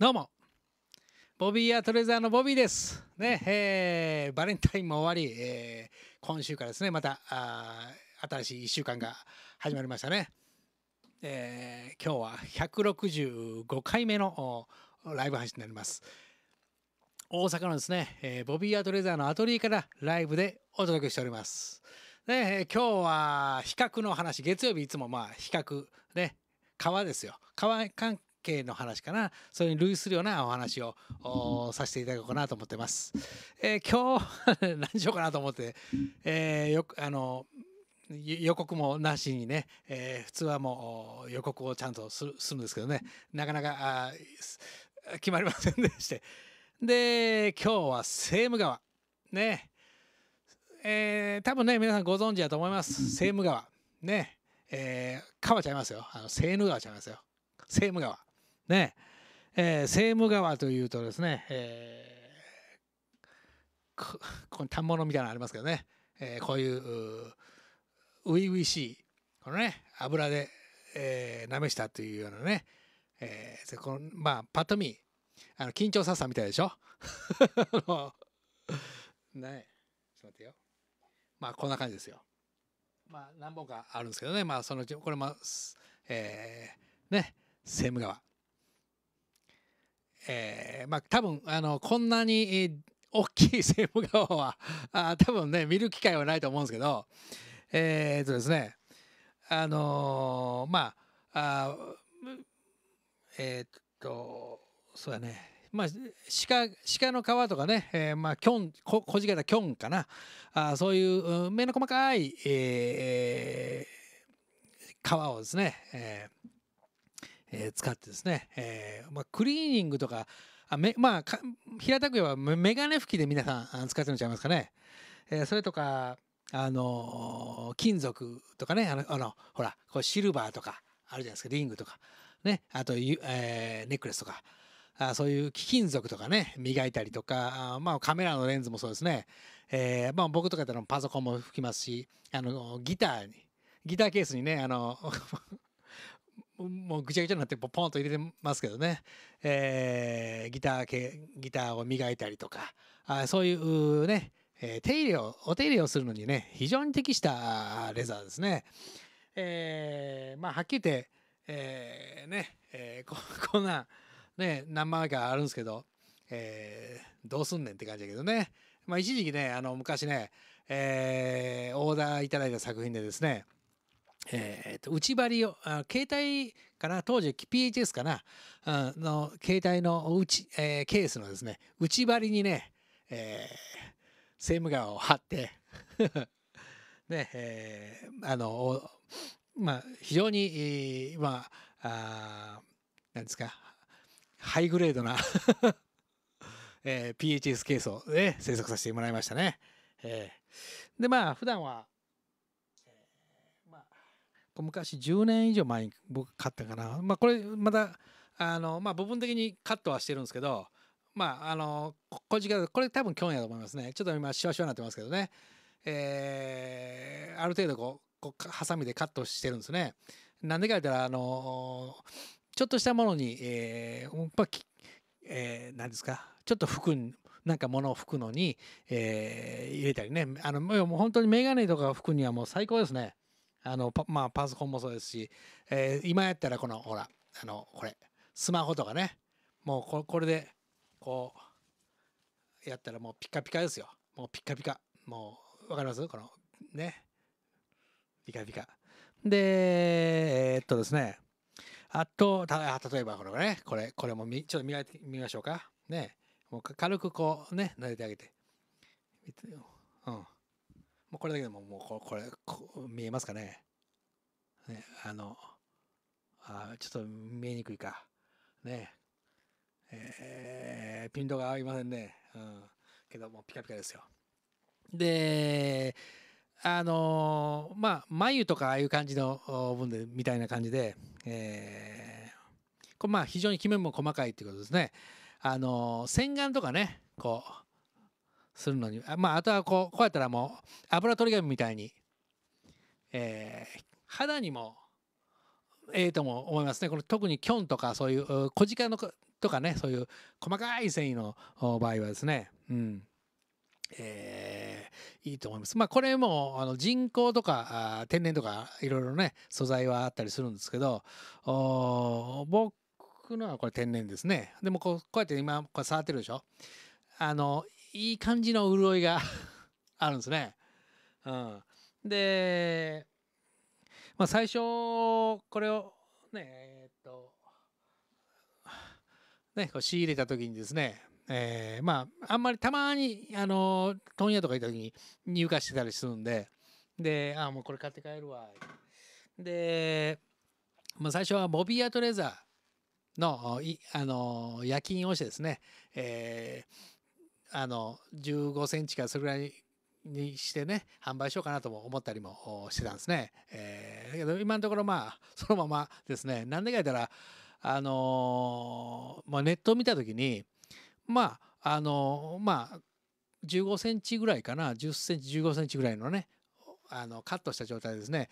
どうもボビーアトレザーのボビーです。ね、えー、バレンタインも終わり、えー、今週からですね、またあ新しい1週間が始まりましたね。えー、今日は165回目のライブ配信になります。大阪のですね、えー、ボビーアトレザーのアトリエからライブでお届けしております。ね、今日は比較の話、月曜日いつもまあ比較、ね、川ですよ。川経営の話かなそれに類するようなお話をさせていただこうかなと思ってます。えー、今日何しようかなと思って、えー、よくあの予告もなしにね、えー、普通はもう予告をちゃんとするんですけどねなかなかあ決まりませんでしてで今日はセーム川ねえー、多分ね皆さんご存知だと思いますセーム川ねえー、川ちゃいますよあのセーヌ川ちゃいますよセーム川ねえー、セーム川というとですね、えー、ここ反物みたいなのありますけどね、えー、こういう初々しいこのね油で、えー、なめしたというようなね、えー、このまあパッと見あの緊張させたみたいでしょ ねちょっと待ってよまあこんな感じですよまあ何本かあるんですけどねまあそのうちこれもえー、ねセーム川えー、まあ多分あのこんなに大きいセーブ川はあ多分ね見る機会はないと思うんですけどえー、っとですねあのー、まああえっとそうやねまあ、鹿鹿の皮とかね、えー、まあ、キョンこ小鹿たキョンかなあそういう目の細かい、えー、皮をですね、えーえ使ってですね、えーまあ、クリーニングとかあめ、まあ、平たく言えばメガネ拭きで皆さん使ってるんちゃいますかね、えー、それとかあのー、金属とかねあのあのほらこうシルバーとかあるじゃないですかリングとか、ね、あと、えー、ネックレスとか。あそういう貴金属とかね磨いたりとかあ、まあ、カメラのレンズもそうですね、えーまあ、僕とかだったらパソコンも吹きますしあのギターにギターケースにねあのもうぐちゃぐちゃになってポンと入れてますけどね、えー、ギター系ギターを磨いたりとかあそういうね、えー、手入れをお手入れをするのにね非常に適したレザーですね。えー、まあはっきり言って、えー、ね、えー、こ こんな、ね、何枚かあるんですけど、えー、どうすんねんって感じだけどね、まあ、一時期ねあの昔ね、えー、オーダーいただいた作品でですねえー、と内張りをあ携帯かな当時 PHS かなあの携帯のうち、えー、ケースのですね内張りにね、えー、セームガンを貼って ねえー、あのまあ非常に、まあなんですかハイグレードな えー、PHS ケースを、ね、制作させてもらいましたね。えー、でまあ普段は昔10年以上前に僕買ったかな、まあ、これまたあの、まあ、部分的にカットはしてるんですけど、まあ、あのこっちかこれ多分去年だと思いますねちょっと今シワシワになってますけどね、えー、ある程度こうこうハサミでカットしてるんですね。なんでか言ったらあのちょっとしたものに、えーえー、何ですかちょっと服なんか物を拭くのに、えー、入れたりねあのもう本当にメガネとか拭くにはもう最高ですね。あのパ,、まあ、パソコンもそうですし、えー、今やったらこのほらあのこれスマホとかねもうここれでこうやったらもうピカピカですよもうピカピカもうわかりますこのねピカピカでえー、っとですねあとたあ例えばこれねこれこれもみちょっと磨いてみましょうかねもう軽くこうね撫でてあげてうんもうこれだけでももうこれこ見えますかねねあのあちょっと見えにくいかねえー、ピントが合いませんね、うん、けどもうピカピカですよであのー、まあ眉とかああいう感じの分でみたいな感じで、えー、これまあ非常にきめも細かいっていうことですねあのー、洗顔とかねこうするのにあ,、まあ、あとはこうこうやったらもう油取り紙みたいに、えー、肌にもええとも思いますねこれ特にキョンとかそういう小鹿のとかねそういう細かい繊維の場合はですね、うんえー、いいと思います。まあこれもあの人工とか天然とかいろいろね素材はあったりするんですけど僕のはこれ天然ですね。でもこうこうやって今こう触ってるでしょ。あのいい感じの潤いが あるんですね。うん、で、まあ、最初これをねえっとねこう仕入れた時にですねえー、まああんまりたまにあの問屋とか行った時に入荷してたりするんでであもうこれ買って帰るわで、まあ、最初はボビーアトレザーのあの夜勤をしてですね、えーあの15センチかそれぐらいにしてね販売しようかなとも思ったりもしてたんですね。えー、だけど今のところまあそのままですね何でか言ったらあのー、まあ、ネットを見た時にまああのー、まあ15センチぐらいかな10センチ15センチぐらいのねあのカットした状態ですね、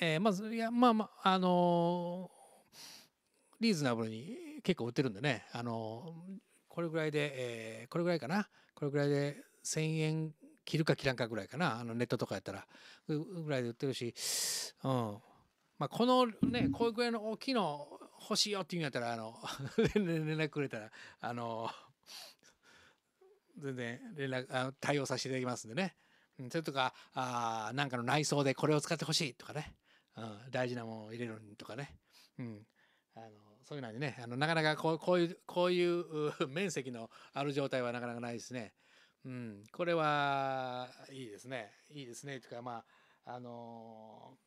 えー、まずいやまあまああのー、リーズナブルに結構売ってるんでねあのこれぐらいで、えー、これぐらいかなこれぐらいで1,000円切るか切らんかぐらいかなあのネットとかやったらぐらいで売ってるし、うんまあ、このねこういうぐらいの大きいの欲しいよって言うんやったらあの 連絡くれたらあの全然連絡あの対応させていただきますんでね。それとかあなんかの内装でこれを使ってほしいとかね、うん、大事なものを入れるとかね、うん、あのそういうのにねあのなかなかこうこういうこういう 面積のある状態はなかなかないですね。うん、これはいいですねいいですねというかまああの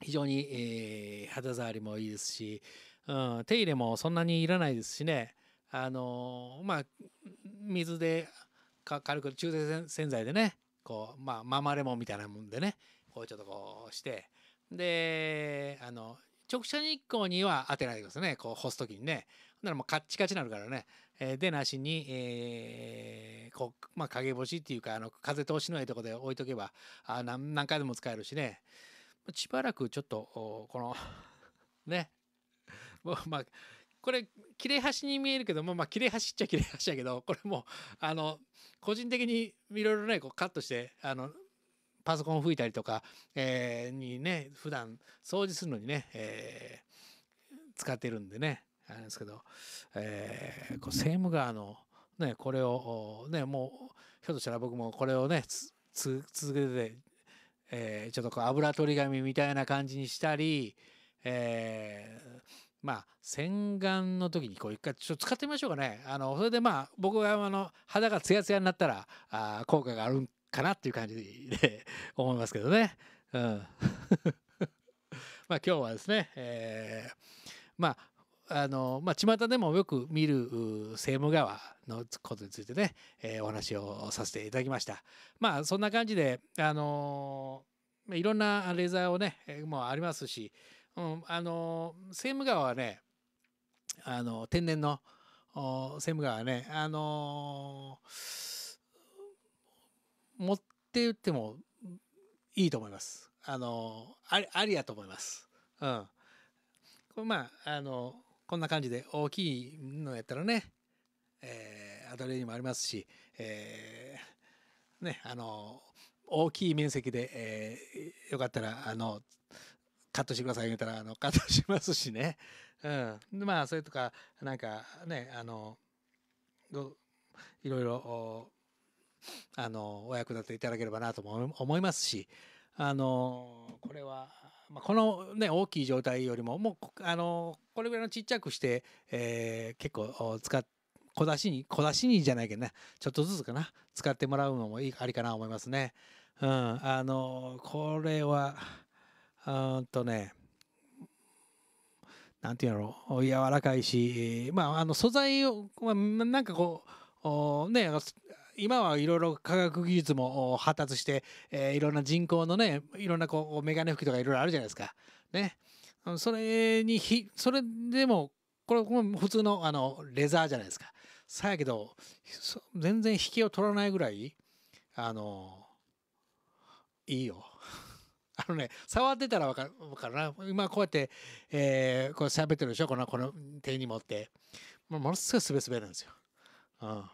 非常に、えー、肌触りもいいですし、うん、手入れもそんなにいらないですしねあのまあ水で軽く中性洗剤でねこうまあママレモンみたいなもんでねこうちょっとこうしてであの直射日光には当てないでくださいねこう干す時にねほんならもうカッチカチになるからね、えー、でなしに、えー、こうまあ、陰干しっていうかあの風通しのいいとこで置いとけばあ何何回でも使えるしねしばらくちょっとこの ねもうまあこれ切れ端に見えるけどもまあ切れ端っちゃ切れ端やけどこれもあの個人的にいろいろねこうカットしてあのパソコン吹いたりとか、えー、にね普段掃除するのにね、えー、使ってるんでねあれですけど、えー、こうセームの、ね、これを、ね、もうひょっとしたら僕もこれをね続けて、えー、ちょっとこう油取り紙みたいな感じにしたり、えー、まあ、洗顔の時にこう一回ちょっと使ってみましょうかね。あの、それでまあ、僕があの、肌がツヤツヤになったら、あ効果があるかなっていう感じで 思いますけどね。うん まあ今日はですね、えー、まああのまあ巷でもよく見るセーム川のことについてね、えー、お話をさせていただきました。まあそんな感じであのー、いろんなレーザーをねもうありますし、うん、あのー、セーム川はねあの天然のセーム川はねあのー持って言ってもいいと思います。あの、あり、ありやと思います。うん。これまあ、あの、こんな感じで大きいのやったらね、えー、アドレにもありますし、えー、ね、あの、大きい面積で、えー、よかったら、あの、カットしてください言ったら、あの、カットしますしね。うん。まあ、それとか、なんかね、あの、いろいろ、あのお役立ていただければなとも思いますしあのこれは、まあ、この、ね、大きい状態よりももうあのこれぐらいのちっちゃくして、えー、結構使っ小出しに、小出しにじゃないけどね、ちょっとずつかな、使ってもらうのもいい、ありかな思いますね。うん、あの、これは、うんとね、なんていうの柔らかいし、まあ、あの、素材を、まあ、なんかこう、おね、今はいろいろ科学技術も発達して、えー、いろんな人工のねいろんなこうメガネ拭きとかいろいろあるじゃないですか。ね、それにひそれでもこれ普通のあのレザーじゃないですか。さやけど全然引きを取らないぐらいあのいいよ。あのね、触ってたらわかるな。今こうやって、えー、こう喋ってるでしょこの、この手に持って。ものすごいすべすべなんですよ。うん。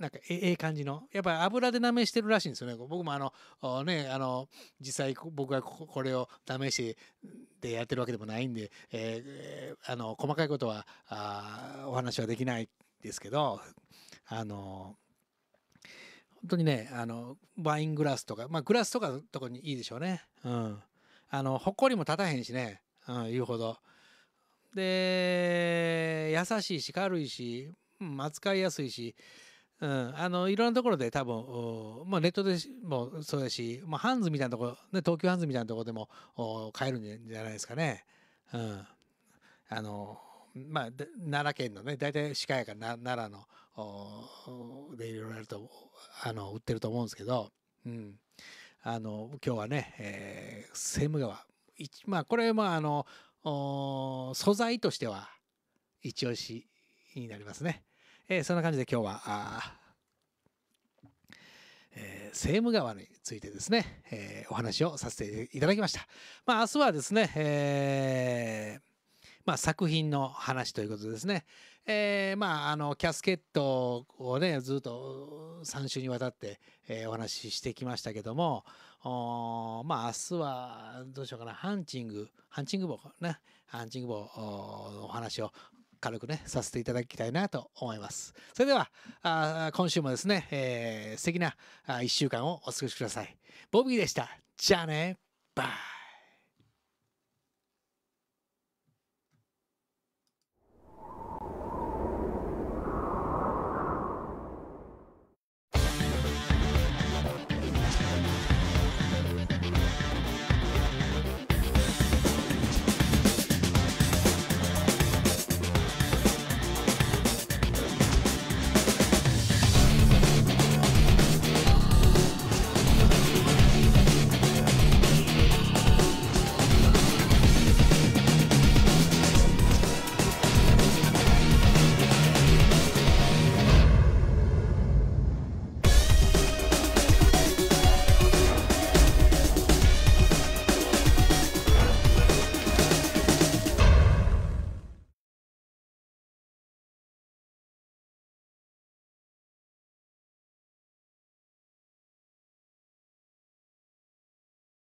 なんかええ感じのやっぱ油でなめしてるらしいんですよね僕もあのねあの実際僕がこれを試しでやってるわけでもないんで、えー、あの細かいことはあお話はできないですけどあの本当にねあのワイングラスとか、まあ、グラスとかのとこにいいでしょうねうんあのほこりも立たへんしね、うん、言うほどで優しいし軽いし、うん、扱いやすいしうん、あのいろんなところで多分、まあ、ネットでもそうだし、まあ、ハンズみたいなところ、ね、東急ハンズみたいなところでも買えるんじゃないですかね。うん、あのまあ、奈良県のね大体鹿やから奈良のでいろいろあるとあの売ってると思うんですけど、うん、あの今日はね、えー、セム川まあこれまああの素材としては一押しになりますね。えー、そんな感じで今日は、あえー、セーム川についてですね、えー、お話をさせていただきました。まあ、明日はですね、えーまあ、作品の話ということですね。えー、まあ、あの、キャスケットをね、ずっと3週にわたって、えー、お話ししてきましたけども、おまあ、明日は、どうしようかな、ハンチング、ハンチング棒ね、ハンチング棒のお話を軽くね、させていただきたいなと思います。それでは、あ今週もですね、えー、素敵な一週間をお過ごしください。ボビーでした。じゃあね、バイ。